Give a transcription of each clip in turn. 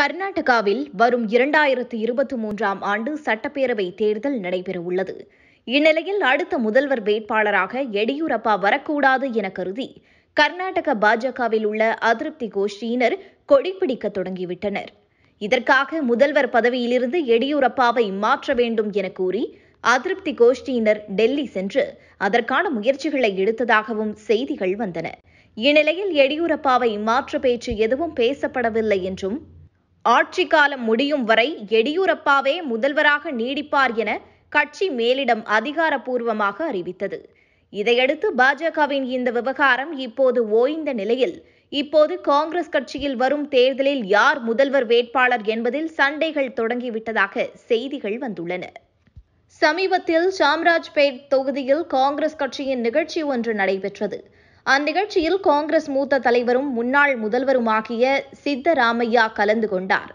கர்நாடகாவில் வரும் இரண்டாயிரத்து இருபத்தி மூன்றாம் ஆண்டு சட்டப்பேரவை தேர்தல் நடைபெறவுள்ளது இந்நிலையில் அடுத்த முதல்வர் வேட்பாளராக எடியூரப்பா வரக்கூடாது என கருதி கர்நாடக பாஜகவில் உள்ள அதிருப்தி கோஷ்டியினர் கொடிப்பிடிக்க தொடங்கிவிட்டனர் இதற்காக முதல்வர் பதவியிலிருந்து எடியூரப்பாவை மாற்ற வேண்டும் என கூறி அதிருப்தி கோஷ்டியினர் டெல்லி சென்று அதற்கான முயற்சிகளை எடுத்ததாகவும் செய்திகள் வந்தன இந்நிலையில் எடியூரப்பாவை மாற்று பேச்சு எதுவும் பேசப்படவில்லை என்றும் ஆட்சி காலம் முடியும் வரை எடியூரப்பாவே முதல்வராக நீடிப்பார் என கட்சி மேலிடம் அதிகாரப்பூர்வமாக அறிவித்தது இதையடுத்து பாஜகவின் இந்த விவகாரம் இப்போது ஓய்ந்த நிலையில் இப்போது காங்கிரஸ் கட்சியில் வரும் தேர்தலில் யார் முதல்வர் வேட்பாளர் என்பதில் சண்டைகள் தொடங்கிவிட்டதாக செய்திகள் வந்துள்ளன சமீபத்தில் சாம்ராஜ்பேட் தொகுதியில் காங்கிரஸ் கட்சியின் நிகழ்ச்சி ஒன்று நடைபெற்றது அந்நிகழ்ச்சியில் காங்கிரஸ் மூத்த தலைவரும் முன்னாள் முதல்வருமாகிய சித்தராமையா கலந்து கொண்டார்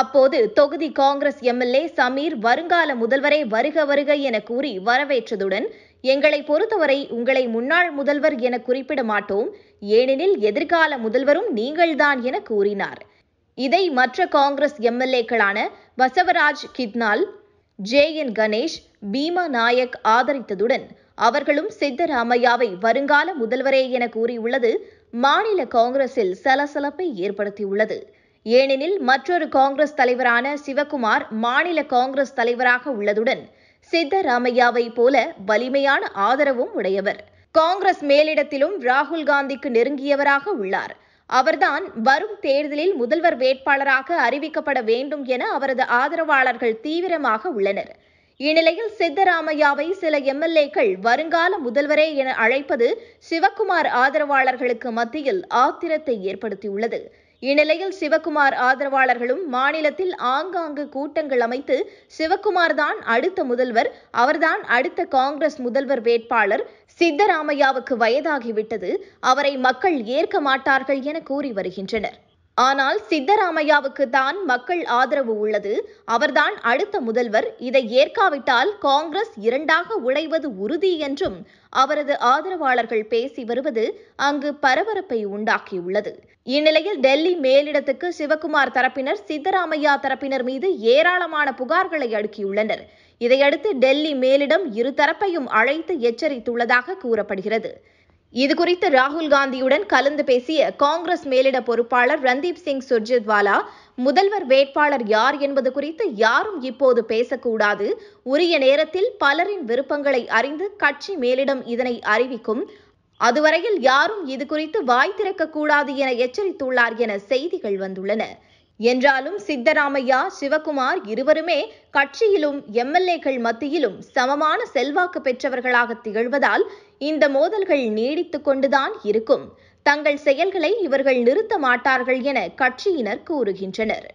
அப்போது தொகுதி காங்கிரஸ் எம்எல்ஏ சமீர் வருங்கால முதல்வரை வருக வருக என கூறி வரவேற்றதுடன் எங்களை பொறுத்தவரை உங்களை முன்னாள் முதல்வர் என குறிப்பிட மாட்டோம் ஏனெனில் எதிர்கால முதல்வரும் நீங்கள்தான் என கூறினார் இதை மற்ற காங்கிரஸ் எம்எல்ஏக்களான பசவராஜ் கித்னால் ஜே என் கணேஷ் பீமா நாயக் ஆதரித்ததுடன் அவர்களும் சித்தராமையாவை வருங்கால முதல்வரே என கூறியுள்ளது மாநில காங்கிரஸில் சலசலப்பை ஏற்படுத்தியுள்ளது ஏனெனில் மற்றொரு காங்கிரஸ் தலைவரான சிவக்குமார் மாநில காங்கிரஸ் தலைவராக உள்ளதுடன் சித்தராமையாவை போல வலிமையான ஆதரவும் உடையவர் காங்கிரஸ் மேலிடத்திலும் ராகுல் காந்திக்கு நெருங்கியவராக உள்ளார் அவர்தான் வரும் தேர்தலில் முதல்வர் வேட்பாளராக அறிவிக்கப்பட வேண்டும் என அவரது ஆதரவாளர்கள் தீவிரமாக உள்ளனர் இந்நிலையில் சித்தராமையாவை சில எம்எல்ஏக்கள் வருங்கால முதல்வரே என அழைப்பது சிவக்குமார் ஆதரவாளர்களுக்கு மத்தியில் ஆத்திரத்தை ஏற்படுத்தியுள்ளது இந்நிலையில் சிவக்குமார் ஆதரவாளர்களும் மாநிலத்தில் ஆங்காங்கு கூட்டங்கள் அமைத்து சிவக்குமார் தான் அடுத்த முதல்வர் அவர்தான் அடுத்த காங்கிரஸ் முதல்வர் வேட்பாளர் சித்தராமையாவுக்கு வயதாகிவிட்டது அவரை மக்கள் ஏற்க மாட்டார்கள் என கூறி வருகின்றனர் ஆனால் சித்தராமையாவுக்கு தான் மக்கள் ஆதரவு உள்ளது அவர்தான் அடுத்த முதல்வர் இதை ஏற்காவிட்டால் காங்கிரஸ் இரண்டாக உடைவது உறுதி என்றும் அவரது ஆதரவாளர்கள் பேசி வருவது அங்கு பரபரப்பை உண்டாக்கியுள்ளது இந்நிலையில் டெல்லி மேலிடத்துக்கு சிவகுமார் தரப்பினர் சித்தராமையா தரப்பினர் மீது ஏராளமான புகார்களை அடுக்கியுள்ளனர் இதையடுத்து டெல்லி மேலிடம் இருதரப்பையும் அழைத்து எச்சரித்துள்ளதாக கூறப்படுகிறது இதுகுறித்து ராகுல் காந்தியுடன் கலந்து பேசிய காங்கிரஸ் மேலிட பொறுப்பாளர் ரந்தீப் சிங் சுர்ஜித்வாலா முதல்வர் வேட்பாளர் யார் என்பது குறித்து யாரும் இப்போது பேசக்கூடாது உரிய நேரத்தில் பலரின் விருப்பங்களை அறிந்து கட்சி மேலிடம் இதனை அறிவிக்கும் அதுவரையில் யாரும் இது குறித்து வாய் திறக்கக்கூடாது என எச்சரித்துள்ளார் என செய்திகள் வந்துள்ளன என்றாலும் சித்தராமையா சிவகுமார் இருவருமே கட்சியிலும் எம்எல்ஏக்கள் மத்தியிலும் சமமான செல்வாக்கு பெற்றவர்களாக திகழ்வதால் இந்த மோதல்கள் நீடித்துக் கொண்டுதான் இருக்கும் தங்கள் செயல்களை இவர்கள் நிறுத்த மாட்டார்கள் என கட்சியினர் கூறுகின்றனர்